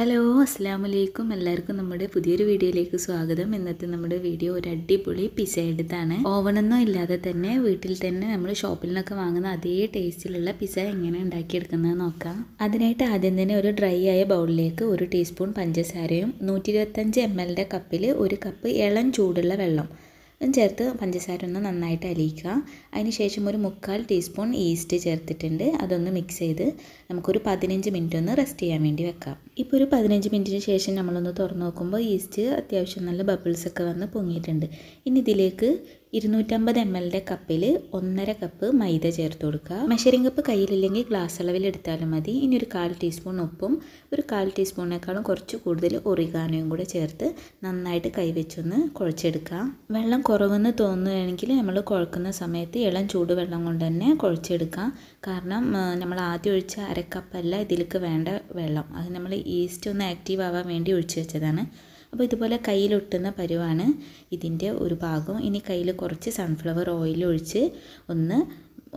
hello അസ്സാം വലൈക്കും എല്ലാവർക്കും നമ്മുടെ പുതിയൊരു വീഡിയോയിലേക്ക് സ്വാഗതം ഇന്നത്തെ നമ്മുടെ വീഡിയോ ഒരു അടിപൊളി എടുത്താണ് ഓവനൊന്നും ഇല്ലാതെ തന്നെ വീട്ടിൽ തന്നെ നമ്മൾ ഷോപ്പിൽ നിന്നൊക്കെ വാങ്ങുന്ന അതേ ടേസ്റ്റിലുള്ള പിസ എങ്ങനെ ഉണ്ടാക്കിയെടുക്കുന്നത് നോക്കാം അതിനായിട്ട് ആദ്യം തന്നെ ഒരു ഡ്രൈ ആയ ബൗളിലേക്ക് ഒരു ടീസ്പൂൺ പഞ്ചസാരയും നൂറ്റി ഇരുപത്തഞ്ച് എം എല്ലിൻ്റെ കപ്പിൽ ഒരു കപ്പ് ഇളം ചൂടുള്ള വെള്ളം ചേർത്ത് പഞ്ചസാര ഒന്ന് നന്നായിട്ട് അലിയിക്കുക അതിനുശേഷം ഒരു മുക്കാൽ ടീസ്പൂൺ ഈസ്റ്റ് ചേർത്തിട്ടുണ്ട് അതൊന്ന് മിക്സ് ചെയ്ത് നമുക്കൊരു പതിനഞ്ച് മിനിറ്റ് ഒന്ന് റെസ്റ്റ് ചെയ്യാൻ വേണ്ടി വെക്കാം ഇപ്പോൾ ഒരു പതിനഞ്ച് മിനിറ്റിന് ശേഷം നമ്മളൊന്ന് തുറന്നു നോക്കുമ്പോൾ ഈസ്റ്റ് അത്യാവശ്യം നല്ല ബബിൾസൊക്കെ വന്ന് പൊങ്ങിയിട്ടുണ്ട് ഇനി ഇതിലേക്ക് ഇരുന്നൂറ്റമ്പത് എം എല്ലിൻ്റെ കപ്പിൽ ഒന്നര കപ്പ് മൈദ ചേർത്ത് കൊടുക്കുക മെഷറിംഗ് കപ്പ് കയ്യിലില്ലെങ്കിൽ ഗ്ലാസ് അളവിൽ എടുത്താലും മതി ഇനി ഒരു കാൽ ടീസ്പൂൺ ഉപ്പും ഒരു കാൽ ടീസ്പൂണിനേക്കാളും കുറച്ച് കൂടുതൽ ഒറിഗാനോയും കൂടെ ചേർത്ത് നന്നായിട്ട് കൈവച്ചൊന്ന് കുഴച്ചെടുക്കുക വെള്ളം കുറവെന്ന് തോന്നുകയാണെങ്കിൽ നമ്മൾ കുഴക്കുന്ന സമയത്ത് ഇളം ചൂടുവെള്ളം കൊണ്ട് തന്നെ കുഴച്ചെടുക്കുക കാരണം നമ്മൾ ആദ്യം ഒഴിച്ച അരക്കപ്പല്ല ഇതിലേക്ക് വേണ്ട വെള്ളം അത് നമ്മൾ ഈസ്റ്റ് ഒന്ന് ആക്റ്റീവ് ആവാൻ വേണ്ടി ഒഴിച്ചു വെച്ചതാണ് അപ്പോൾ ഇതുപോലെ കയ്യിലൊട്ടുന്ന പരുവാണ് ഇതിൻ്റെ ഒരു ഭാഗം ഇനി കയ്യിൽ കുറച്ച് സൺഫ്ലവർ ഓയിൽ ഒഴിച്ച് ഒന്ന്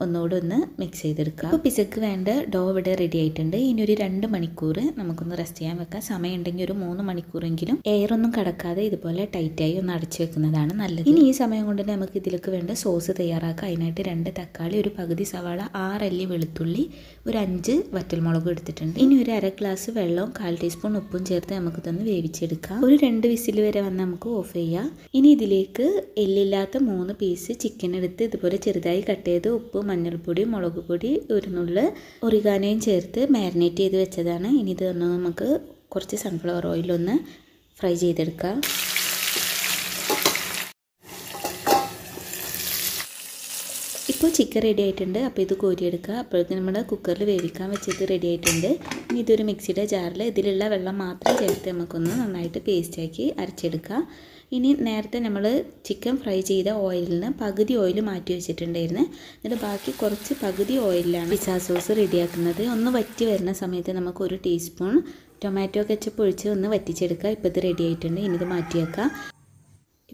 ഒന്നുകൂടെ ഒന്ന് മിക്സ് ചെയ്തെടുക്കുക അപ്പോൾ പിസക്ക് വേണ്ട ഡോ ഇവിടെ റെഡി ആയിട്ടുണ്ട് ഇനി ഒരു രണ്ട് മണിക്കൂർ നമുക്കൊന്ന് റെസ്റ്റ് ചെയ്യാൻ വെക്കാം സമയം ഉണ്ടെങ്കിൽ ഒരു മൂന്ന് മണിക്കൂറെങ്കിലും എയർ ഒന്നും കടക്കാതെ ഇതുപോലെ ടൈറ്റായി ഒന്ന് അടച്ചു വെക്കുന്നതാണ് നല്ലത് ഇനി ഈ സമയം കൊണ്ട് നമുക്ക് ഇതിലേക്ക് വേണ്ട സോസ് തയ്യാറാക്കുക അതിനായിട്ട് രണ്ട് തക്കാളി ഒരു പകുതി സവാള ആറല്ലി വെളുത്തുള്ളി ഒരു അഞ്ച് വറ്റൽമുളകും എടുത്തിട്ടുണ്ട് ഇനി ഒരു അര ഗ്ലാസ് വെള്ളവും കാൽ ടീസ്പൂൺ ഉപ്പും ചേർത്ത് നമുക്കിതൊന്ന് വേവിച്ചെടുക്കാം ഒരു രണ്ട് വിസിൽ വരെ വന്ന് നമുക്ക് ഓഫ് ചെയ്യാം ഇനി ഇതിലേക്ക് എല്ലില്ലാത്ത മൂന്ന് പീസ് ചിക്കൻ എടുത്ത് ഇതുപോലെ ചെറുതായി കട്ട് ചെയ്ത് ഉപ്പ് മഞ്ഞൾപ്പൊടി മുളക് പൊടി ഒരു നുള്ള് ഒറിഗാനയും ചേർത്ത് മാരിനേറ്റ് ചെയ്ത് വെച്ചതാണ് ഇനി ഇത് തന്നെ നമുക്ക് കുറച്ച് സൺഫ്ലവർ ഓയിലൊന്ന് ഫ്രൈ ചെയ്തെടുക്കാം ഇപ്പോൾ ചിക്കൻ റെഡി ആയിട്ടുണ്ട് അപ്പോൾ ഇത് കോരിയെടുക്കുക അപ്പോഴേക്കും നമ്മൾ കുക്കറിൽ വേവിക്കാൻ വെച്ചത് റെഡി ആയിട്ടുണ്ട് ഇനി ഇതൊരു മിക്സിയുടെ ജാറിൽ ഇതിലുള്ള വെള്ളം മാത്രം ചേർത്ത് നമുക്കൊന്ന് നന്നായിട്ട് പേസ്റ്റാക്കി അരച്ചെടുക്കുക ഇനി നേരത്തെ നമ്മൾ ചിക്കൻ ഫ്രൈ ചെയ്ത ഓയിലിൽ നിന്ന് പകുതി ഓയിൽ മാറ്റി വെച്ചിട്ടുണ്ടായിരുന്നു എന്നിട്ട് ബാക്കി കുറച്ച് പകുതി ഓയിലാണ് പിസ്സ സോസ് റെഡിയാക്കുന്നത് ഒന്ന് വറ്റി വരുന്ന സമയത്ത് നമുക്ക് ഒരു ടീസ്പൂൺ ടൊമാറ്റോ കെച്ചപ്പ് ഒഴിച്ച് ഒന്ന് വറ്റിച്ചെടുക്കുക ഇപ്പോൾ ഇത് റെഡി ആയിട്ടുണ്ട് ഇനി ഇത് മാറ്റിയേക്കാം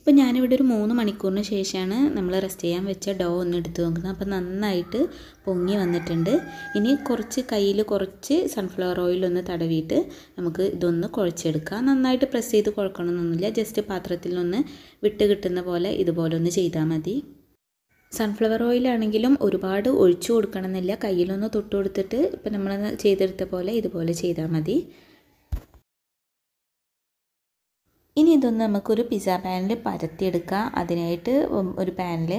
ഇപ്പം ഞാനിവിടെ ഒരു മൂന്ന് മണിക്കൂറിന് ശേഷമാണ് നമ്മൾ റെസ്റ്റ് ചെയ്യാൻ വെച്ച ഡോ ഒന്ന് എടുത്ത് നോക്കുന്നത് അപ്പം നന്നായിട്ട് പൊങ്ങി വന്നിട്ടുണ്ട് ഇനി കുറച്ച് കയ്യിൽ കുറച്ച് സൺഫ്ലവർ ഓയിൽ ഒന്ന് തടവിയിട്ട് നമുക്ക് ഇതൊന്ന് കുഴച്ചെടുക്കാം നന്നായിട്ട് പ്രസ് ചെയ്ത് കുഴക്കണമെന്നൊന്നുമില്ല ജസ്റ്റ് പാത്രത്തിൽ നിന്ന് വിട്ട് കിട്ടുന്ന പോലെ ഇതുപോലെ ഒന്ന് ചെയ്താൽ മതി സൺഫ്ലവർ ഓയിലാണെങ്കിലും ഒരുപാട് ഒഴിച്ചു കൊടുക്കണമെന്നില്ല കയ്യിലൊന്ന് തൊട്ട് കൊടുത്തിട്ട് ഇപ്പം നമ്മൾ ചെയ്തെടുത്ത പോലെ ഇതുപോലെ ചെയ്താൽ മതി ഇനി ഇതൊന്ന് നമുക്കൊരു പിസ്സ പാനിൽ പരത്തിയെടുക്കാം അതിനായിട്ട് ഒരു പാനിൽ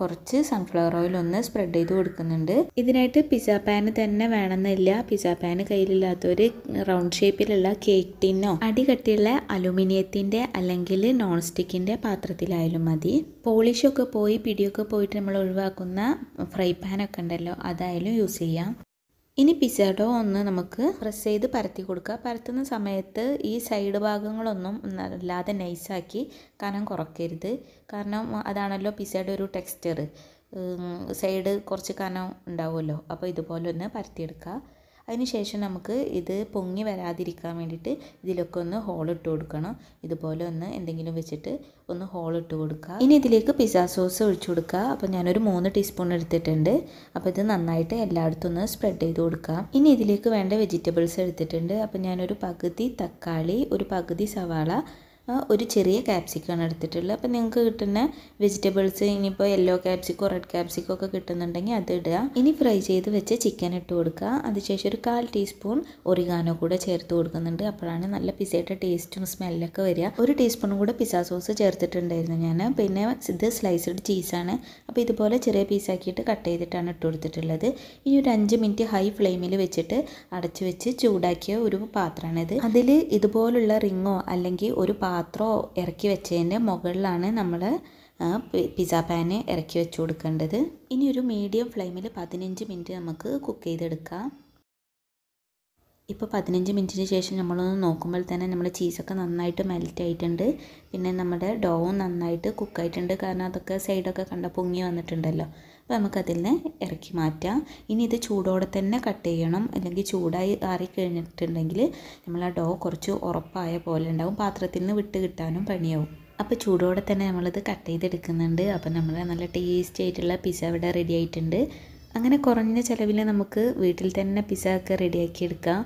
കുറച്ച് സൺഫ്ലവർ ഓയിൽ ഒന്ന് സ്പ്രെഡ് ചെയ്ത് കൊടുക്കുന്നുണ്ട് ഇതിനായിട്ട് പിസ്സ പാന് തന്നെ വേണമെന്നില്ല പിസ്സ പാന് കയ്യിലില്ലാത്തവർ റൗണ്ട് ഷേപ്പിലുള്ള കേക്ക് ടിന്നോ അടികട്ടിയുള്ള അലുമിനിയത്തിൻ്റെ അല്ലെങ്കിൽ നോൺ സ്റ്റിക്കിൻ്റെ പാത്രത്തിലായാലും മതി പോളിഷൊക്കെ പോയി പിടിയൊക്കെ പോയിട്ട് നമ്മൾ ഒഴിവാക്കുന്ന ഫ്രൈ പാനൊക്കെ ഉണ്ടല്ലോ അതായാലും യൂസ് ചെയ്യാം ഇനി പിസാഡോ ഒന്ന് നമുക്ക് പ്രസ് ചെയ്ത് പരത്തി കൊടുക്കുക പരത്തുന്ന സമയത്ത് ഈ സൈഡ് ഭാഗങ്ങളൊന്നും അല്ലാതെ നൈസാക്കി കനം കുറക്കരുത് കാരണം അതാണല്ലോ പിസ്സയുടെ ഒരു ടെക്സ്ചർ സൈഡ് കുറച്ച് കനം ഉണ്ടാവുമല്ലോ അപ്പോൾ ഇതുപോലെ ഒന്ന് പരത്തിയെടുക്കുക അതിനുശേഷം നമുക്ക് ഇത് പൊങ്ങി വരാതിരിക്കാൻ വേണ്ടിയിട്ട് ഇതിലൊക്കെ ഒന്ന് ഹോൾ ഇട്ട് കൊടുക്കണം ഇതുപോലെ ഒന്ന് എന്തെങ്കിലും വെച്ചിട്ട് ഒന്ന് ഹോൾ ഇട്ട് കൊടുക്കുക ഇനി ഇതിലേക്ക് പിസ്സ സോസ് ഒഴിച്ചു കൊടുക്കുക അപ്പോൾ ഞാനൊരു മൂന്ന് ടീസ്പൂൺ എടുത്തിട്ടുണ്ട് അപ്പോൾ ഇത് നന്നായിട്ട് എല്ലായിടത്തും ഒന്ന് സ്പ്രെഡ് ചെയ്ത് കൊടുക്കാം ഇനി ഇതിലേക്ക് വേണ്ട വെജിറ്റബിൾസ് എടുത്തിട്ടുണ്ട് അപ്പോൾ ഞാനൊരു പകുതി തക്കാളി ഒരു പകുതി സവാള ഒരു ചെറിയ ക്യാപ്സിക്കാണ് എടുത്തിട്ടുള്ളത് അപ്പോൾ നിങ്ങൾക്ക് കിട്ടുന്ന വെജിറ്റബിൾസ് ഇനിയിപ്പോൾ യെല്ലോ ക്യാപ്സിക്കോ റെഡ് ക്യാപ്സിക്കോ ഒക്കെ കിട്ടുന്നുണ്ടെങ്കിൽ അത് ഇടുക ഇനി ഫ്രൈ ചെയ്ത് വെച്ച് ചിക്കൻ ഇട്ട് കൊടുക്കുക അതിനുശേഷം ഒരു കാൽ ടീസ്പൂൺ ഒറിഗാനോ കൂടെ ചേർത്ത് കൊടുക്കുന്നുണ്ട് അപ്പോഴാണ് നല്ല പിസയുടെ ടേസ്റ്റും സ്മെല്ലൊക്കെ വരിക ഒരു ടീസ്പൂണും കൂടെ പിസ സോസ് ചേർത്തിട്ടുണ്ടായിരുന്നു ഞാൻ പിന്നെ ഇത് സ്ലൈസ്ഡ് ചീസാണ് അപ്പോൾ ഇതുപോലെ ചെറിയ പീസാക്കിയിട്ട് കട്ട് ചെയ്തിട്ടാണ് ഇട്ട് കൊടുത്തിട്ടുള്ളത് ഇനി ഒരു അഞ്ച് മിനിറ്റ് ഹൈ ഫ്ലെയിമിൽ വെച്ചിട്ട് അടച്ച് വെച്ച് ചൂടാക്കിയ ഒരു പാത്രമാണിത് അതിൽ ഇതുപോലുള്ള റിങ്ങോ അല്ലെങ്കിൽ ഒരു പാ പാത്രം ഇറക്കി വെച്ചതിൻ്റെ മുകളിലാണ് നമ്മൾ പിസ പാന് ഇറക്കി വെച്ച് കൊടുക്കേണ്ടത് ഇനി ഒരു മീഡിയം ഫ്ലെയിമിൽ പതിനഞ്ച് മിനിറ്റ് നമുക്ക് കുക്ക് ചെയ്തെടുക്കാം ഇപ്പോൾ പതിനഞ്ച് മിനിറ്റിന് ശേഷം നമ്മളൊന്ന് നോക്കുമ്പോൾ തന്നെ നമ്മുടെ ചീസൊക്കെ നന്നായിട്ട് മെൽറ്റ് ആയിട്ടുണ്ട് പിന്നെ നമ്മുടെ ഡോവും നന്നായിട്ട് കുക്കായിട്ടുണ്ട് കാരണം അതൊക്കെ സൈഡൊക്കെ കണ്ട പൊങ്ങി വന്നിട്ടുണ്ടല്ലോ അപ്പോൾ നമുക്കതിൽ നിന്ന് ഇറക്കി മാറ്റാം ഇനി ഇത് ചൂടോടെ തന്നെ കട്ട് ചെയ്യണം അല്ലെങ്കിൽ ചൂടായി ആറി കഴിഞ്ഞിട്ടുണ്ടെങ്കിൽ നമ്മൾ ആ ഡോ കുറച്ച് ഉറപ്പായ പോലെ ഉണ്ടാവും പാത്രത്തിൽ നിന്ന് വിട്ട് കിട്ടാനും പണിയാവും അപ്പോൾ ചൂടോടെ തന്നെ നമ്മളിത് കട്ട് ചെയ്തെടുക്കുന്നുണ്ട് അപ്പോൾ നമ്മുടെ നല്ല ടേസ്റ്റി ആയിട്ടുള്ള പിസ്സ ഇവിടെ റെഡി ആയിട്ടുണ്ട് അങ്ങനെ കുറഞ്ഞ ചിലവിൽ നമുക്ക് വീട്ടിൽ തന്നെ പിസ്സ ഒക്കെ എടുക്കാം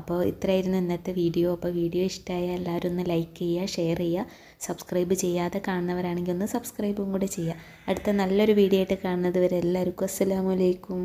അപ്പോൾ ഇത്രയായിരുന്നു ഇന്നത്തെ വീഡിയോ അപ്പോൾ വീഡിയോ ഇഷ്ടമായ എല്ലാവരും ഒന്ന് ലൈക്ക് ചെയ്യുക ഷെയർ ചെയ്യുക സബ്സ്ക്രൈബ് ചെയ്യാതെ കാണുന്നവരാണെങ്കിൽ ഒന്ന് സബ്സ്ക്രൈബും കൂടെ ചെയ്യുക അടുത്ത നല്ലൊരു വീഡിയോ ആയിട്ട് കാണുന്നത് വരെ എല്ലാവർക്കും അസ്സാമലൈക്കും